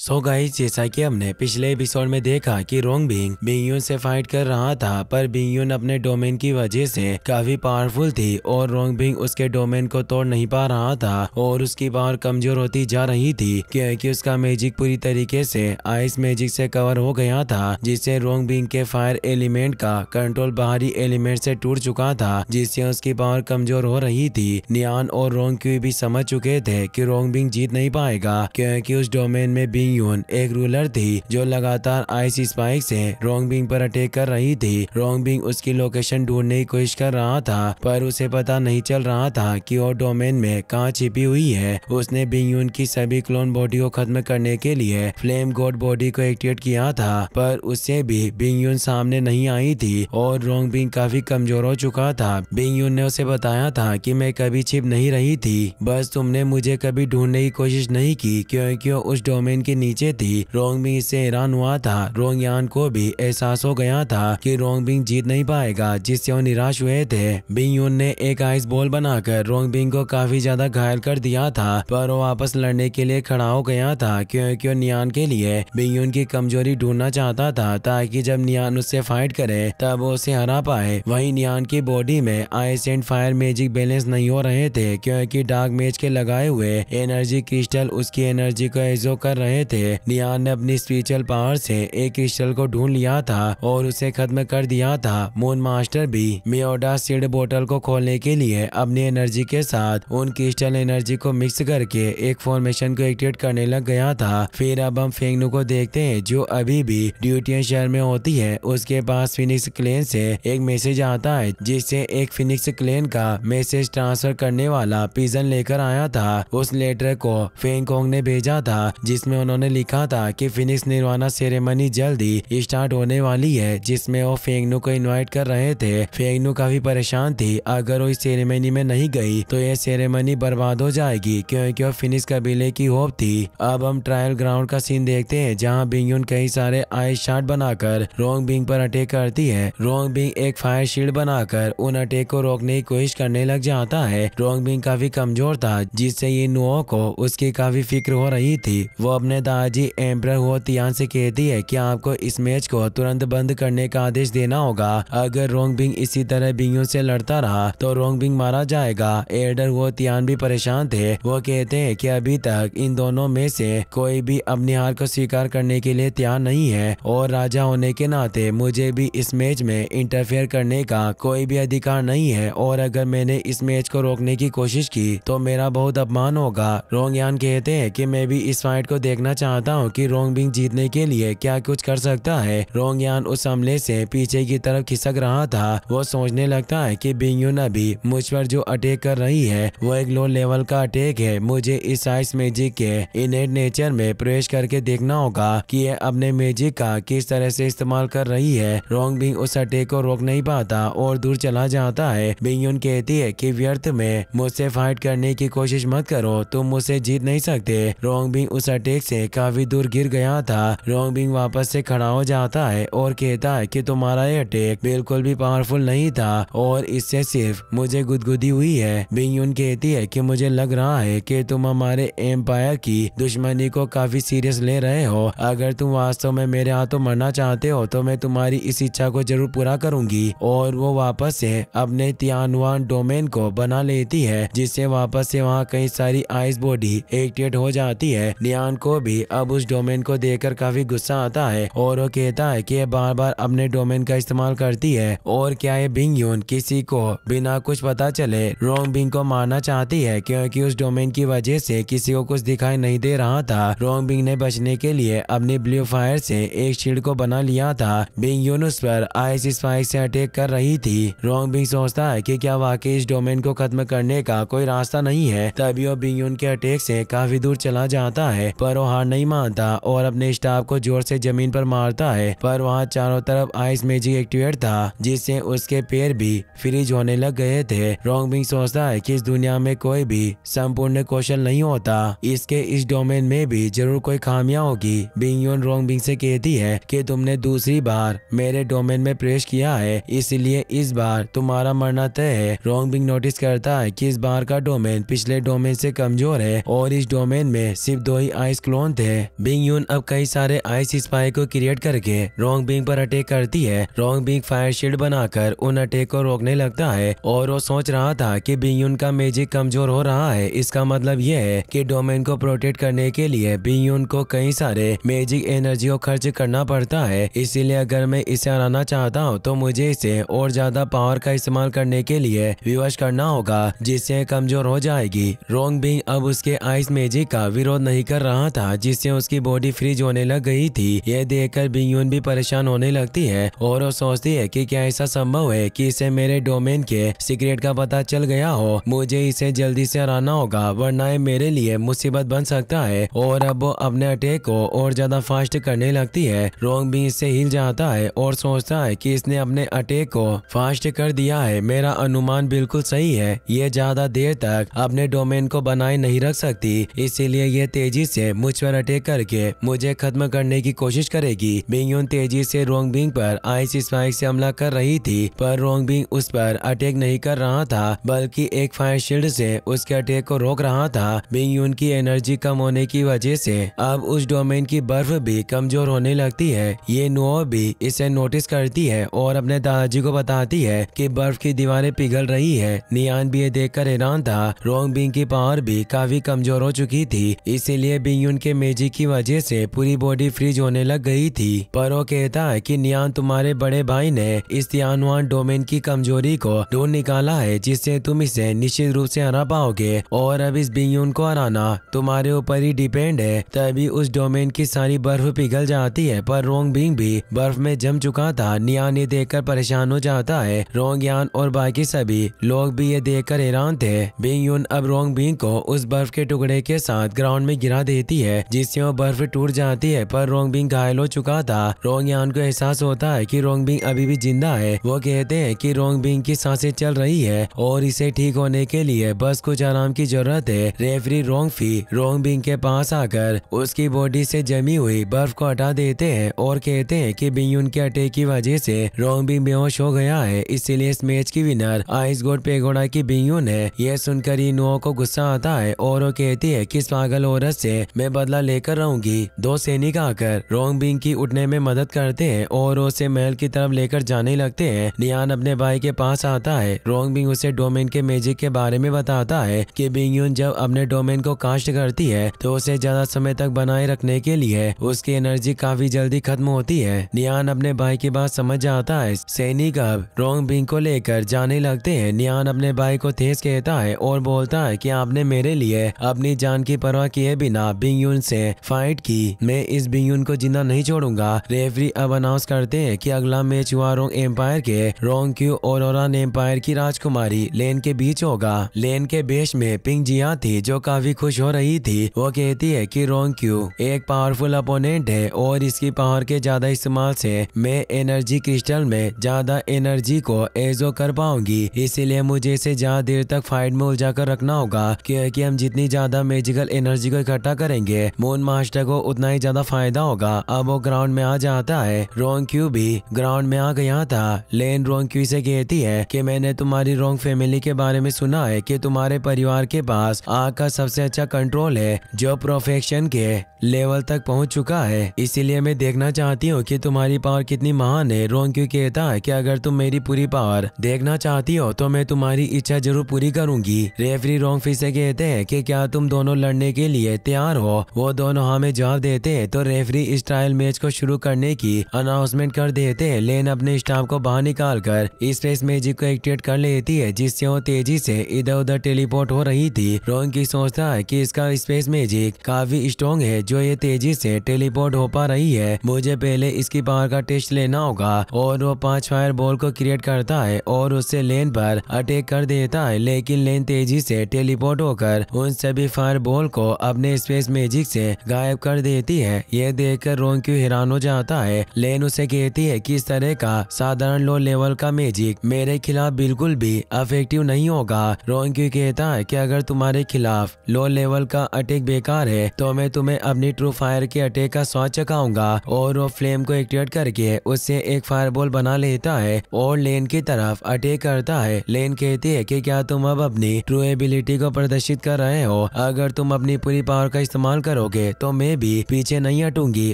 सो so guys जैसा कि हमने पिछले एपिसोड में देखा कि रोंग बिंग बिंगयून से फाइट कर रहा था पर बिंगयून अपने डोमेन की वजह से काफी पावरफुल थी और रोंग बिंग उसके डोमेन को तोड़ नहीं पा रहा था और उसकी पावर कमजोर होती जा रही थी क्योंकि उसका मैजिक पूरी तरीके से आइस मैजिक से कवर हो गया था जिससे रोंग बिंग के फायर एलिमेंट का कंट्रोल बाहरी एलिमेंट से टूट चुका था जिससे उसकी पावर कमजोर हो रही थी नियान और रोंग क्यू भी समझ चुके थे की रोंग बिंग जीत नहीं पाएगा क्योंकि उस डोमेन में बिंग किंग यून एक रूलर थी जो लगातार आईसी स्पाइक से बिंग पर अटैक कर रही थी रोंग बिंग उसकी लोकेशन ढूंढने की कोशिश कर रहा था पर उसे पता नहीं चल रहा था कि वो डोमेन में कहाँ छिपी हुई है उसने बिंग यून की सभी क्लोन बॉडी को खत्म करने के लिए फ्लेम गोड बॉडी को एक्टिवेट किया था पर उससे भी बिंग यून सामने नहीं आई थी और रोंग बिंग काफी कमजोर हो चुका था बिंग यून ने उसे बताया था की मैं कभी छिप नहीं रही थी बस तुमने मुझे कभी ढूंढने की कोशिश नहीं की क्योंकि उस डोमेन की नीचे थी रोंगबिंग से हैरान हुआ था रोंगयान को भी एहसास हो गया था कि रोंगबिंग जीत नहीं पाएगा जिससे वो निराश हुए थे बिंग यून ने एक आइस बॉल बनाकर रोंगबिंग को काफी ज्यादा घायल कर दिया था पर वो वापस लड़ने के लिए खड़ा हो गया था क्योंकि नियान के लिए बिंग यून की कमजोरी ढूंढना चाहता था ताकि जब नियान उससे फाइट करे तब वो उसे हरा पाए वही नियान की बॉडी में ice and fire magic balance नहीं हो रहे थे क्योंकि डार्क मेज के लगाए हुए एनर्जी क्रिस्टल उसकी एनर्जी को एजो कर रहे रहे थे नियान ने अपनी स्पिरिचुअल पावर से एक क्रिस्टल को ढूंढ लिया था और उसे खत्म कर दिया था मून मास्टर भी मियोडा सीड बोतल को खोलने के लिए अपनी एनर्जी के साथ उन क्रिस्टल एनर्जी को मिक्स करके एक फॉर्मेशन को एक्टिवेट करने लग गया था फिर अब हम फेंगनु को देखते हैं जो अभी भी ड्यूटियन शहर में होती है उसके पास फिनिक्स क्लेन से एक मैसेज आता है जिससे एक फिनिक्स क्लेन का मैसेज ट्रांसफर करने वाला पिजन लेकर आया था उस लेटर को फेंगकोंग ने भेजा था जिसमें उन्होंने लिखा था कि फिनिक्स निर्वाणा सेरेमनी जल्द ही स्टार्ट होने वाली है जिसमें वो फेंगनू को इन्वाइट कर रहे थे फेंगनू काफी परेशान थी अगर वो इस सेरेमनी में नहीं गई तो यह सेरेमनी बर्बाद हो जाएगी क्योंकि वो फिनिक्स कबीले की होप थी अब हम ट्रायल ग्राउंड का सीन देखते हैं जहाँ बिंग कई सारे आइस शार्ट बनाकर रोंग बिंग पर अटैक करती है रोंग बिंग एक फायर शील्ड बनाकर उन अटैक को रोकने की कोशिश करने लग जाता है रोंग बिंग काफी कमजोर था जिससे ये नुओ को उसकी काफी फिक्र हो रही थी वो अपने दादाजी एम्पर तियान से कहती है कि आपको इस मैच को तुरंत बंद करने का आदेश देना होगा अगर रोंग बिंग इसी तरह बिंगों से लड़ता रहा तो रोंगबिंग मारा जाएगा एडर वो तियान भी परेशान थे वो कहते हैं कि अभी तक इन दोनों में से कोई भी अपनी हार को स्वीकार करने के लिए तैयार नहीं है और राजा होने के नाते मुझे भी इस मैच में इंटरफेयर करने का कोई भी अधिकार नहीं है और अगर मैंने इस मैच को रोकने की कोशिश की तो मेरा बहुत अपमान होगा रोंगयान कहते हैं कि मैं भी इस फाइट को देखना जानना चाहता हूँ कि बिंग जीतने के लिए क्या कुछ कर सकता है रोंगयान उस हमले से पीछे की तरफ खिसक रहा था वो सोचने लगता है कि यून अभी मुझ पर जो अटैक कर रही है वो एक लो लेवल का अटैक है मुझे इस आइस मैजिक के इनेट नेचर में प्रवेश करके देखना होगा कि ये अपने मैजिक का किस तरह से इस्तेमाल कर रही है रोंग बिंग उस अटैक को रोक नहीं पाता और दूर चला जाता है यून कहती है की व्यर्थ में मुझसे फाइट करने की कोशिश मत करो तुम मुझसे जीत नहीं सकते रोंग बिंग उस अटैक से काफी दूर गिर गया था रोंगबिंग वापस से खड़ा हो जाता है और कहता है कि तुम्हारा ये अटैक बिल्कुल भी पावरफुल नहीं था और इससे सिर्फ मुझे गुदगुदी हुई है बिंग कहती है कि मुझे लग रहा है कि तुम हमारे एम्पायर की दुश्मनी को काफी सीरियस ले रहे हो अगर तुम वास्तव में मेरे हाथों मरना चाहते हो तो मैं तुम्हारी इस इच्छा को जरूर पूरा करूंगी और वो वापस से अपने तियानवान डोमेन को बना लेती है जिससे वापस से वहाँ कई सारी आइस बॉडी एक्टिवेट हो जाती है नियान को भी अब उस डोमेन को देखकर काफी गुस्सा आता है और वो कहता है कि बार बार अपने डोमेन का इस्तेमाल करती है और क्या ये बिंग यून किसी को बिना कुछ पता चले रोंग बिंग को मारना चाहती है क्योंकि उस डोमेन की वजह से किसी को कुछ दिखाई नहीं दे रहा था रोंग बिंग ने बचने के लिए अपनी ब्लू फायर से एक शील्ड को बना लिया था बिंग यून उस पर आइस स्पाइक से अटैक कर रही थी रोंग बिंग सोचता है की क्या वाकई इस डोमेन को खत्म करने का कोई रास्ता नहीं है तभी वो बिंग यून के अटैक से काफी दूर चला जाता है पर वो हार नहीं मानता और अपने स्टाफ को जोर से जमीन पर मारता है पर वहाँ चारों तरफ आइस मैजिक एक्टिवेट था जिससे उसके पैर भी फ्रीज होने लग गए थे रोंग बिंग सोचता है कि इस दुनिया में कोई भी संपूर्ण कौशल नहीं होता इसके इस डोमेन में भी जरूर कोई खामियां होगी बिंग योन रोंग बिंग से कहती है कि तुमने दूसरी बार मेरे डोमेन में प्रवेश किया है इसलिए इस बार तुम्हारा मरना तय है रोंग बिंग नोटिस करता है कि इस बार का डोमेन पिछले डोमेन से कमजोर है और इस डोमेन में सिर्फ दो ही आइस क्लोन कौन थे बिंग यून अब कई सारे आइस स्पाई को क्रिएट करके रोंग बिंग पर अटैक करती है रोंग बिंग फायर शील्ड बनाकर उन अटैक को रोकने लगता है और वो सोच रहा था कि बिंग यून का मैजिक कमजोर हो रहा है इसका मतलब यह है कि डोमेन को प्रोटेक्ट करने के लिए बिंग यून को कई सारे मैजिक एनर्जी को खर्च करना पड़ता है इसीलिए अगर मैं इसे हराना चाहता हूँ तो मुझे इसे और ज्यादा पावर का इस्तेमाल करने के लिए विवश करना होगा जिससे कमजोर हो जाएगी रोंग बिंग अब उसके आइस मैजिक का विरोध नहीं कर रहा था था जिससे उसकी बॉडी फ्रीज होने लग गई थी यह देखकर बिंगयून भी परेशान होने लगती है और वो सोचती है कि क्या ऐसा संभव है कि इसे मेरे डोमेन के सीक्रेट का पता चल गया हो मुझे इसे जल्दी से हराना होगा वरना मेरे लिए मुसीबत बन सकता है और अब वो अपने अटैक को और ज्यादा फास्ट करने लगती है रोंग भी इससे हिल जाता है और सोचता है की इसने अपने अटैक को फास्ट कर दिया है मेरा अनुमान बिल्कुल सही है ये ज्यादा देर तक अपने डोमेन को बनाए नहीं रख सकती इसीलिए ये तेजी से मुझ पर अटैक करके मुझे खत्म करने की कोशिश करेगी बिंग तेजी से रोंग बिंग पर आइस स्पाइक से हमला कर रही थी पर रोंग बिंग उस पर अटैक नहीं कर रहा था बल्कि एक फायर शील्ड से उसके अटैक को रोक रहा था बिंग की एनर्जी कम होने की वजह से अब उस डोमेन की बर्फ भी कमजोर होने लगती है ये नुओ भी इसे नोटिस करती है और अपने दादाजी को बताती है की बर्फ की दीवारें पिघल रही है नियान भी ये कर हैरान था रोंग बिंग की पावर भी काफी कमजोर हो चुकी थी इसीलिए बिंग के के मैजिक की वजह से पूरी बॉडी फ्रीज होने लग गई थी पर वो कहता है कि नियान तुम्हारे बड़े भाई ने इस यानवान डोमेन की कमजोरी को ढूंढ निकाला है जिससे तुम इसे निश्चित रूप से हरा पाओगे और अब इस बिंगयून को हराना तुम्हारे ऊपर ही डिपेंड है तभी उस डोमेन की सारी बर्फ पिघल जाती है पर रोंग बिंग भी बर्फ में जम चुका था नियान ये कर परेशान हो जाता है रोंग यान और बाकी सभी लोग भी ये देखकर हैरान थे बिंग अब रोंग बिंग को उस बर्फ के टुकड़े के साथ ग्राउंड में गिरा देती है है जिससे वो बर्फ टूट जाती है पर रोंगबिंग घायल हो चुका था रोंगयान को एहसास होता है की रोंगबिंग अभी भी जिंदा है वो कहते हैं रोंग रोंगबिंग की सांसें चल रही है और इसे ठीक होने के लिए बस कुछ आराम की जरूरत है रेफरी रोंगफी रोंगबिंग के पास आकर उसकी बॉडी से जमी हुई बर्फ को हटा देते हैं और कहते हैं कि बिंग उनके अटैक की वजह से रोंगबिंग बेहोश हो गया है इसीलिए इस मैच की विनर आइस गोड पेगोड़ा की बिंग है यह सुनकर इन को गुस्सा आता है और वो कहती है कि इस पागल औरत से मैं बदला बदला लेकर रहूंगी दो सैनिक आकर रोंग बिंग की उठने में मदद करते हैं और उसे महल की तरफ लेकर जाने लगते हैं नियान अपने भाई के पास आता है रोंग बिंग उसे डोमेन के मैजिक के बारे में बताता है कि बिंग जब अपने डोमेन को कास्ट करती है तो उसे ज्यादा समय तक बनाए रखने के लिए उसकी एनर्जी काफी जल्दी खत्म होती है नियान अपने भाई की बात समझ जाता है सैनिक अब रोंग बिंग को लेकर जाने लगते है नियान अपने भाई को तेज कहता है और बोलता है की आपने मेरे लिए अपनी जान की परवाह किए बिना बिंग बियून से फाइट की मैं इस बियून को जिंदा नहीं छोड़ूंगा रेफरी अब अनाउंस करते हैं कि अगला मैच रोंग एम्पायर के रोंग क्यू और एम्पायर की राजकुमारी लेन के बीच होगा लेन के बेच में पिंग जिया थी जो काफी खुश हो रही थी वो कहती है की रोंग क्यू एक पावरफुल अपोनेंट है और इसकी पावर के ज्यादा इस्तेमाल से मैं एनर्जी क्रिस्टल में ज्यादा एनर्जी को एजो कर पाऊंगी इसीलिए मुझे इसे ज्यादा देर तक फाइट में उलझा कर रखना होगा क्योंकि हम जितनी ज्यादा मेजिकल एनर्जी को इकट्ठा करेंगे मोन मास्टर को उतना ही ज्यादा फायदा होगा अब वो ग्राउंड में आ जाता है रोंग क्यू भी ग्राउंड में आ गया था लेन रोंग क्यू से कहती है कि मैंने तुम्हारी रोंग फैमिली के बारे में सुना है कि तुम्हारे परिवार के पास आग का सबसे अच्छा कंट्रोल है जो प्रोफेक्शन के लेवल तक पहुंच चुका है इसीलिए मैं देखना चाहती हूँ कि तुम्हारी पावर कितनी महान है रोंग क्यू कहता है कि अगर तुम मेरी पूरी पावर देखना चाहती हो तो मैं तुम्हारी इच्छा जरूर पूरी करूंगी रेफरी रोंग फिर से कहते हैं कि क्या तुम दोनों लड़ने के लिए तैयार हो वो दोनों हमें जवाब देते तो रेफरी इस ट्रायल मैच को शुरू करने की अनाउंसमेंट कर देते लेन अपने स्टाफ को बाहर निकाल कर स्पेस मैजिक को एक्टिवेट कर लेती है जिससे वो तेजी से इधर उधर टेलीपोर्ट हो रही थी रोहन की सोचता है की इसका स्पेस मैजिक काफी स्ट्रॉन्ग है जो ये तेजी से टेलीपोर्ट हो पा रही है मुझे पहले इसकी पावर का टेस्ट लेना होगा और वो पांच फायर बॉल को क्रिएट करता है और उससे लेन पर अटैक कर देता है लेकिन लेन तेजी से टेलीपोर्ट होकर उन सभी फायर बॉल को अपने स्पेस मैजिक से गायब कर देती है देख देखकर रोंक्यू हैरान हो जाता है लेन उसे कहती है कि इस तरह का साधारण लो लेवल का मैजिक मेरे खिलाफ बिल्कुल भी अफेक्टिव नहीं होगा रोंक्यू कहता है कि अगर तुम्हारे खिलाफ लो लेवल का अटैक बेकार है तो मैं तुम्हें अपनी ट्रू फायर के अटैक का स्वाद चखाऊंगा और वो फ्लेम को एक्टिवेट करके उससे एक फायरबॉल बना लेता है और लेन की तरफ अटैक करता है लेन कहती है कि क्या तुम अब अपनी ट्रू एबिलिटी को प्रदर्शित कर रहे हो अगर तुम अपनी पूरी पावर का इस्तेमाल करोगे तो मैं भी पीछे नहीं हटूंगी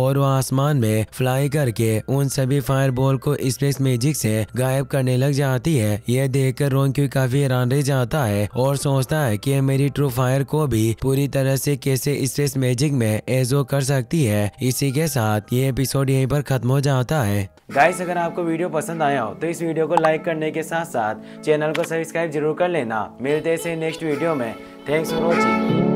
और वो आसमान में फ्लाई करके उन सभी फायर बॉल को स्पेस मैजिक से गायब करने लग जाती है यह देख कर रोंक्यू काफी हैरान रह जाता है और सोचता है की मेरी ट्रू फायर को भी पूरी तरह से कैसे स्पेस मैजिक में एजो कर सकती है इसी के साथ ये एपिसोड यही पर खत्म हो जाता है गाइस अगर आपको वीडियो पसंद आया हो तो इस वीडियो को लाइक करने के साथ साथ चैनल को सब्सक्राइब जरूर कर लेना मिलते हैं नेक्स्ट वीडियो में थैंक्स फॉर वॉचिंग